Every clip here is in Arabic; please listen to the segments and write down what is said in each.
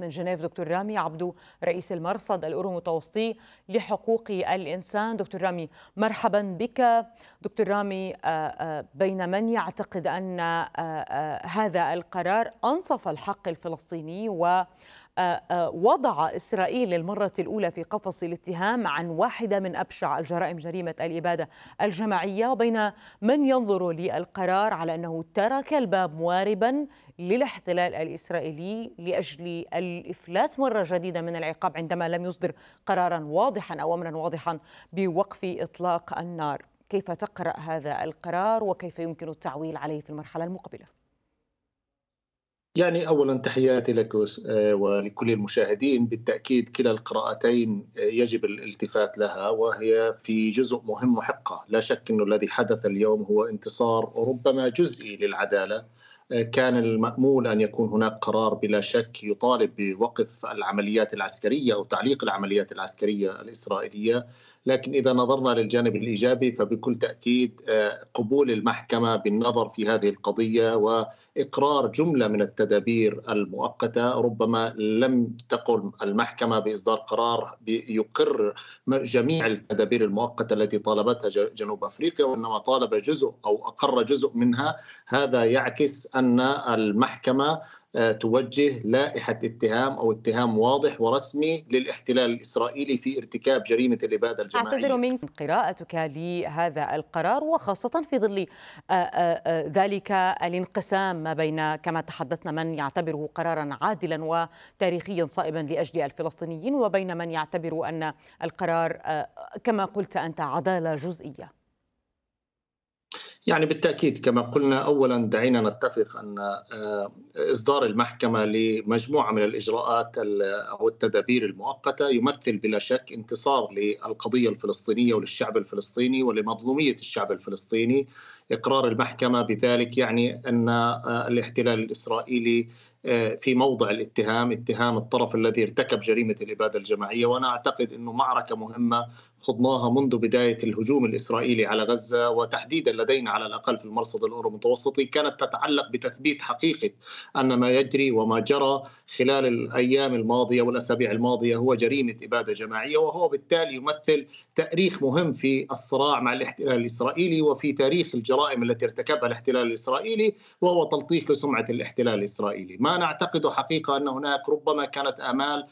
من جنيف دكتور رامي عبدو رئيس المرصد الأورو متوسطي لحقوق الإنسان دكتور رامي مرحبا بك دكتور رامي آه، آه، بين من يعتقد أن آه، هذا القرار أنصف الحق الفلسطيني و وضع إسرائيل للمرة الأولى في قفص الاتهام عن واحدة من أبشع الجرائم جريمة الإبادة الجماعية بين من ينظر للقرار على أنه ترك الباب مواربا للاحتلال الإسرائيلي لأجل الإفلات مرة جديدة من العقاب عندما لم يصدر قرارا واضحا أو أمرا واضحا بوقف إطلاق النار كيف تقرأ هذا القرار وكيف يمكن التعويل عليه في المرحلة المقبلة؟ يعني اولا تحياتي لك آه، ولكل المشاهدين بالتاكيد كلا القراءتين آه، يجب الالتفات لها وهي في جزء مهم وحقه لا شك انه الذي حدث اليوم هو انتصار ربما جزئي للعداله آه، كان المامول ان يكون هناك قرار بلا شك يطالب بوقف العمليات العسكريه او تعليق العمليات العسكريه الاسرائيليه لكن إذا نظرنا للجانب الإيجابي فبكل تأكيد آه، قبول المحكمة بالنظر في هذه القضية وإقرار جملة من التدابير المؤقتة ربما لم تقل المحكمة بإصدار قرار يقر جميع التدابير المؤقتة التي طالبتها جنوب أفريقيا وإنما طالب جزء أو أقر جزء منها هذا يعكس أن المحكمة آه، توجه لائحة اتهام أو اتهام واضح ورسمي للاحتلال الإسرائيلي في ارتكاب جريمة الإبادة الجماعية أعتذر من قراءتك لهذا القرار وخاصة في ظل آه، آه، ذلك الانقسام ما بين كما تحدثنا من يعتبره قرارا عادلا وتاريخيا صائبا لأجل الفلسطينيين وبين من يعتبر أن القرار كما قلت أنت عدالة جزئية يعني بالتاكيد كما قلنا اولا دعينا نتفق ان آه، اصدار المحكمه لمجموعه من الاجراءات او التدابير المؤقته يمثل بلا شك انتصار للقضيه الفلسطينيه وللشعب الفلسطيني ولمظلوميه الشعب الفلسطيني اقرار المحكمه بذلك يعني ان آه، الاحتلال الاسرائيلي آه، في موضع الاتهام اتهام الطرف الذي ارتكب جريمة الإبادة الجماعية وأنا أعتقد أنه معركة مهمة خضناها منذ بداية الهجوم الإسرائيلي على غزة وتحديدا لدينا على الأقل في المرصد الأورو المتوسطي كانت تتعلق بتثبيت حقيقة أن ما يجري وما جرى خلال الأيام الماضية والأسابيع الماضية هو جريمة إبادة جماعية وهو بالتالي يمثل تأريخ مهم في الصراع مع الاحتلال الإسرائيلي وفي تاريخ الجرائم التي ارتكبها الاحتلال الإسرائيلي وهو تلطيف لسمعة الاحتلال الإسرائيلي ما نعتقد حقيقة أن هناك ربما كانت آمال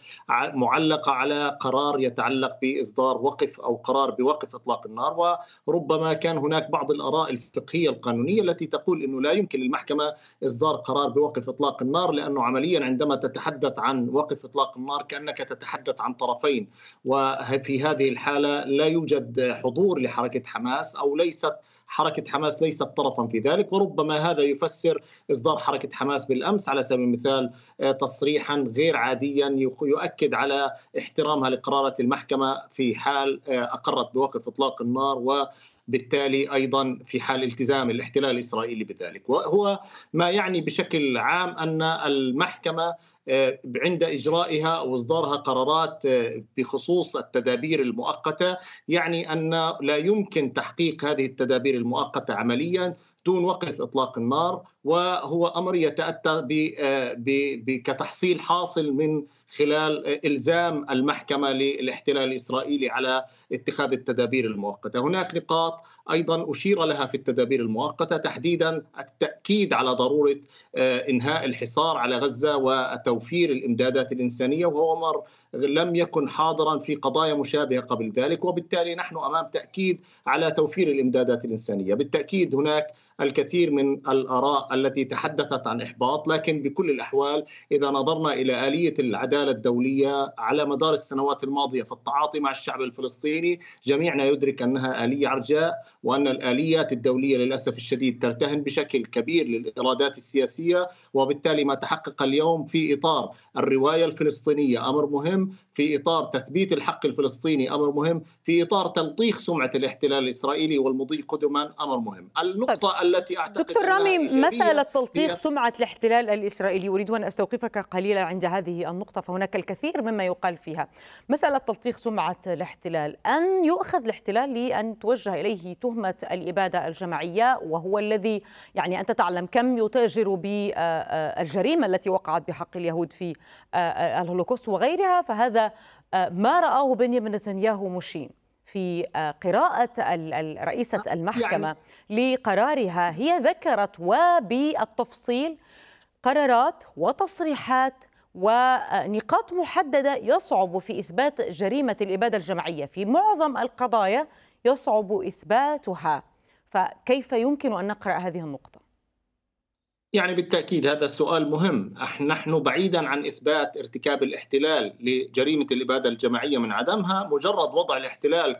معلقة على قرار يتعلق بإصدار وقف او قرار بوقف اطلاق النار وربما كان هناك بعض الاراء الفقهيه القانونيه التي تقول انه لا يمكن للمحكمه اصدار قرار بوقف اطلاق النار لانه عمليا عندما تتحدث عن وقف اطلاق النار كانك تتحدث عن طرفين وفي هذه الحاله لا يوجد حضور لحركه حماس او ليست حركة حماس ليست طرفا في ذلك وربما هذا يفسر إصدار حركة حماس بالأمس على سبيل المثال آه، تصريحا غير عاديا يؤكد على احترامها لقرارات المحكمة في حال آه، أقرت بوقف إطلاق النار و بالتالي ايضا في حال التزام الاحتلال الاسرائيلي بذلك وهو ما يعني بشكل عام ان المحكمه آه، عند اجرائها او اصدارها قرارات آه، بخصوص التدابير المؤقته يعني ان لا يمكن تحقيق هذه التدابير المؤقته عمليا دون وقف اطلاق النار وهو امر يتاتى كتحصيل آه، حاصل من خلال آه، الزام المحكمه للاحتلال الاسرائيلي على اتخاذ التدابير المؤقته، هناك نقاط ايضا اشير لها في التدابير المؤقته تحديدا التاكيد على ضروره آه، انهاء الحصار على غزه وتوفير الامدادات الانسانيه وهو امر لم يكن حاضرا في قضايا مشابهه قبل ذلك وبالتالي نحن امام تاكيد على توفير الامدادات الانسانيه، بالتاكيد هناك الكثير من الآراء التي تحدثت عن إحباط لكن بكل الأحوال إذا نظرنا إلى آلية العدالة الدولية على مدار السنوات الماضية في التعاطي مع الشعب الفلسطيني جميعنا يدرك أنها آلية عرجاء وأن الآليات الدولية للأسف الشديد ترتهن بشكل كبير للإرادات السياسية وبالتالي ما تحقق اليوم في إطار الرواية الفلسطينية أمر مهم في إطار تثبيت الحق الفلسطيني أمر مهم في إطار تلطيخ سمعة الاحتلال الإسرائيلي والمضي قدما أمر مهم النقطة طيب. التي أعتقد دكتور رامي مسألة تلطيق سمعة الاحتلال الإسرائيلي أريد أن أستوقفك قليلا عند هذه النقطة فهناك الكثير مما يقال فيها مسألة تلطيق سمعة الاحتلال أن يؤخذ الاحتلال لأن توجه إليه تهمة الإبادة الجماعية وهو الذي يعني أنت تعلم كم يتاجر بالجريمة آه، آه، التي وقعت بحق اليهود في آه، الهولوكوست وغيرها فهذا ما رآه بنيامين نتنياهو مشين في آه، قراءة رئيسة آه، المحكمة يعني لقرارها هي ذكرت وبالتفصيل قرارات وتصريحات ونقاط محددة يصعب في إثبات جريمة الإبادة الجماعية في معظم القضايا يصعب إثباتها فكيف يمكن أن نقرأ هذه النقطة؟ يعني بالتاكيد هذا السؤال مهم، نحن بعيدا عن اثبات ارتكاب الاحتلال لجريمه الاباده الجماعيه من عدمها، مجرد وضع الاحتلال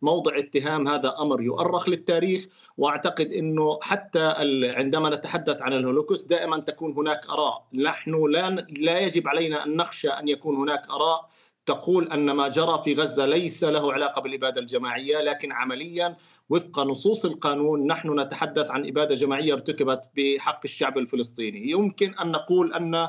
كموضع اتهام هذا امر يؤرخ للتاريخ، واعتقد انه حتى عندما نتحدث عن الهولوكوست دائما تكون هناك اراء، نحن لا لا يجب علينا ان نخشى ان يكون هناك اراء تقول ان ما جرى في غزه ليس له علاقه بالاباده الجماعيه لكن عمليا وفق نصوص القانون نحن نتحدث عن اباده جماعيه ارتكبت بحق الشعب الفلسطيني، يمكن ان نقول ان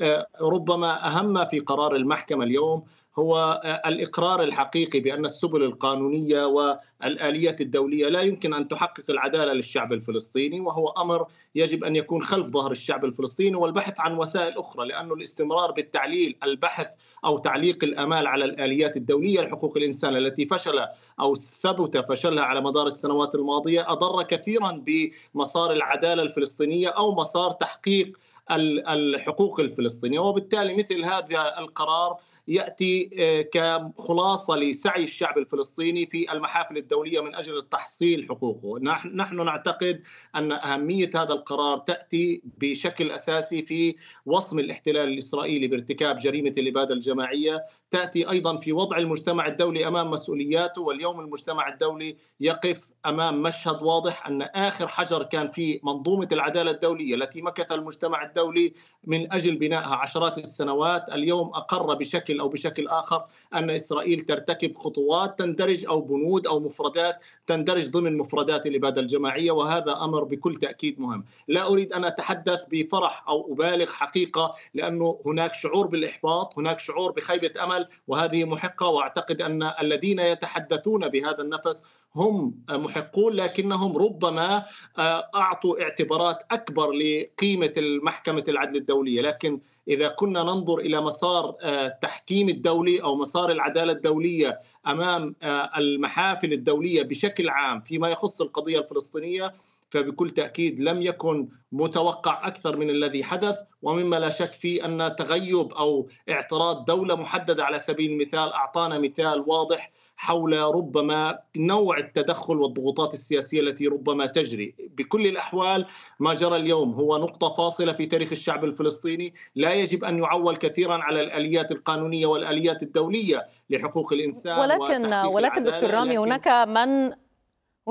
آه، ربما اهم ما في قرار المحكمه اليوم هو آه، الاقرار الحقيقي بان السبل القانونيه والاليات الدوليه لا يمكن ان تحقق العداله للشعب الفلسطيني وهو امر يجب ان يكون خلف ظهر الشعب الفلسطيني والبحث عن وسائل اخرى لانه الاستمرار بالتعليل البحث او تعليق الامال على الاليات الدوليه لحقوق الانسان التي فشل او ثبت فشلها على مدار السنوات الماضيه اضر كثيرا بمسار العداله الفلسطينيه او مسار تحقيق الحقوق الفلسطينيه وبالتالي مثل هذا القرار ياتي آه، كخلاصه لسعي الشعب الفلسطيني في المحافل الدوليه من اجل تحصيل حقوقه، نحن نعتقد ان اهميه هذا القرار تاتي بشكل اساسي في وصم الاحتلال الاسرائيلي بارتكاب جريمه الاباده الجماعيه تأتي أيضا في وضع المجتمع الدولي أمام مسؤولياته واليوم المجتمع الدولي يقف أمام مشهد واضح أن آخر حجر كان في منظومة العدالة الدولية التي مكث المجتمع الدولي من أجل بنائها عشرات السنوات اليوم أقر بشكل أو بشكل آخر أن إسرائيل ترتكب خطوات تندرج أو بنود أو مفردات تندرج ضمن مفردات الإبادة الجماعية وهذا أمر بكل تأكيد مهم لا أريد أن أتحدث بفرح أو أبالغ حقيقة لأنه هناك شعور بالإحباط هناك شعور بخيبة أمل الجمال وهذه محقه واعتقد ان الذين يتحدثون بهذا النفس هم محقون لكنهم ربما آه، اعطوا اعتبارات اكبر لقيمه المحكمه العدل الدوليه لكن اذا كنا ننظر الى مسار آه، التحكيم الدولي او مسار العداله الدوليه امام آه، المحافل الدوليه بشكل عام فيما يخص القضيه الفلسطينيه فبكل تاكيد لم يكن متوقع اكثر من الذي حدث ومما لا شك فيه ان تغيب او اعتراض دوله محدده على سبيل المثال اعطانا مثال واضح حول ربما نوع التدخل والضغوطات السياسيه التي ربما تجري، بكل الاحوال ما جرى اليوم هو نقطه فاصله في تاريخ الشعب الفلسطيني، لا يجب ان يعول كثيرا على الاليات القانونيه والاليات الدوليه لحقوق الانسان ولكن ولكن دكتور رامي هناك من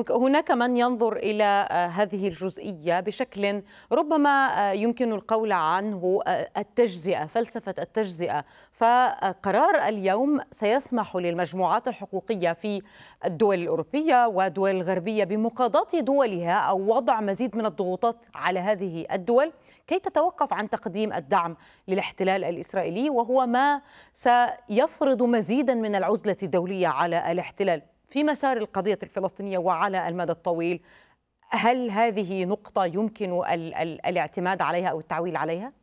هناك من ينظر الى آه، هذه الجزئيه بشكل ربما آه، يمكن القول عنه آه، التجزئه فلسفه التجزئه فقرار اليوم سيسمح للمجموعات الحقوقيه في الدول الاوروبيه والدول الغربيه بمقاضاه دولها او وضع مزيد من الضغوطات على هذه الدول كي تتوقف عن تقديم الدعم للاحتلال الاسرائيلي وهو ما سيفرض مزيدا من العزله الدوليه على الاحتلال في مسار القضية الفلسطينية وعلى المدى الطويل هل هذه نقطة يمكن ال ال الاعتماد عليها أو التعويل عليها؟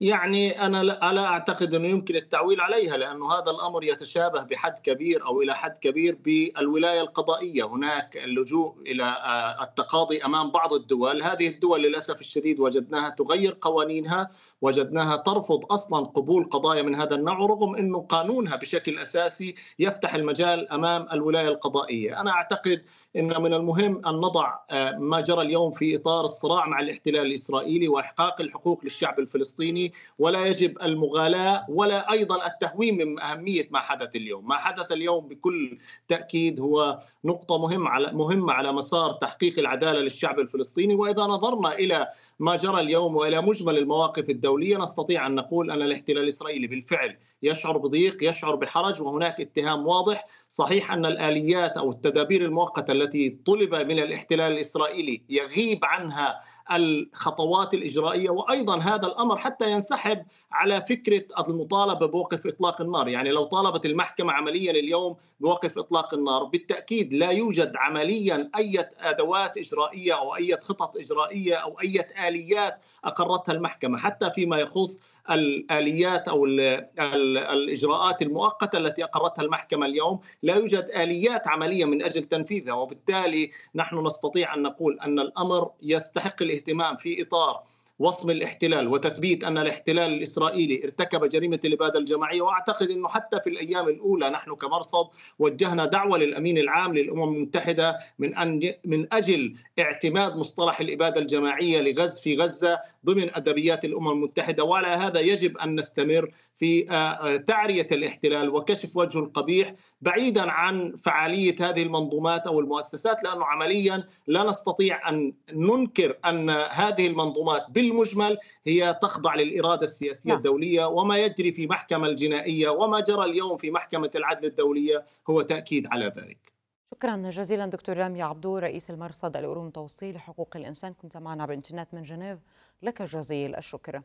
يعني أنا لا أعتقد أنه يمكن التعويل عليها لأنه هذا الأمر يتشابه بحد كبير أو إلى حد كبير بالولاية القضائية هناك اللجوء إلى آه، التقاضي أمام بعض الدول هذه الدول للأسف الشديد وجدناها تغير قوانينها وجدناها ترفض اصلا قبول قضايا من هذا النوع رغم انه قانونها بشكل اساسي يفتح المجال امام الولايه القضائيه، انا اعتقد ان من المهم ان نضع آه، ما جرى اليوم في اطار الصراع مع الاحتلال الاسرائيلي واحقاق الحقوق للشعب الفلسطيني ولا يجب المغالاه ولا ايضا التهويم من اهميه ما حدث اليوم، ما حدث اليوم بكل تاكيد هو نقطه مهمه على مهمه على مسار تحقيق العداله للشعب الفلسطيني واذا نظرنا الى ما جرى اليوم والى مجمل المواقف الدوليه نستطيع ان نقول ان الاحتلال الاسرائيلي بالفعل يشعر بضيق يشعر بحرج وهناك اتهام واضح صحيح ان الاليات او التدابير المؤقته التي طلب من الاحتلال الاسرائيلي يغيب عنها الخطوات الإجرائية وأيضا هذا الأمر حتى ينسحب على فكرة المطالبة بوقف إطلاق النار يعني لو طالبت المحكمة عمليا اليوم بوقف إطلاق النار بالتأكيد لا يوجد عمليا أي أدوات إجرائية أو أي خطط إجرائية أو أي آليات أقرتها المحكمة حتى فيما يخص الآليات أو الإجراءات المؤقتة التي أقرتها المحكمة اليوم لا يوجد آليات عملية من أجل تنفيذها وبالتالي نحن نستطيع أن نقول أن الأمر يستحق الاهتمام في إطار وصم الاحتلال وتثبيت ان الاحتلال الاسرائيلي ارتكب جريمه الاباده الجماعيه واعتقد انه حتى في الايام الاولى نحن كمرصد وجهنا دعوه للامين العام للامم المتحده من ان من اجل اعتماد مصطلح الاباده الجماعيه لغز في غزه ضمن ادبيات الامم المتحده وعلى هذا يجب ان نستمر في آه، آه، تعريه الاحتلال وكشف وجهه القبيح بعيدا عن فعاليه هذه المنظومات او المؤسسات لانه عمليا لا نستطيع ان ننكر ان هذه المنظومات بالمجمل هي تخضع للاراده السياسيه لا. نعم. الدوليه وما يجري في محكمه الجنائيه وما جرى اليوم في محكمه العدل الدوليه هو تاكيد على ذلك. شكرا جزيلا دكتور رامي عبدو رئيس المرصد الاوروبي توصيل لحقوق الانسان كنت معنا بالانترنت من جنيف. لك جزيل الشكر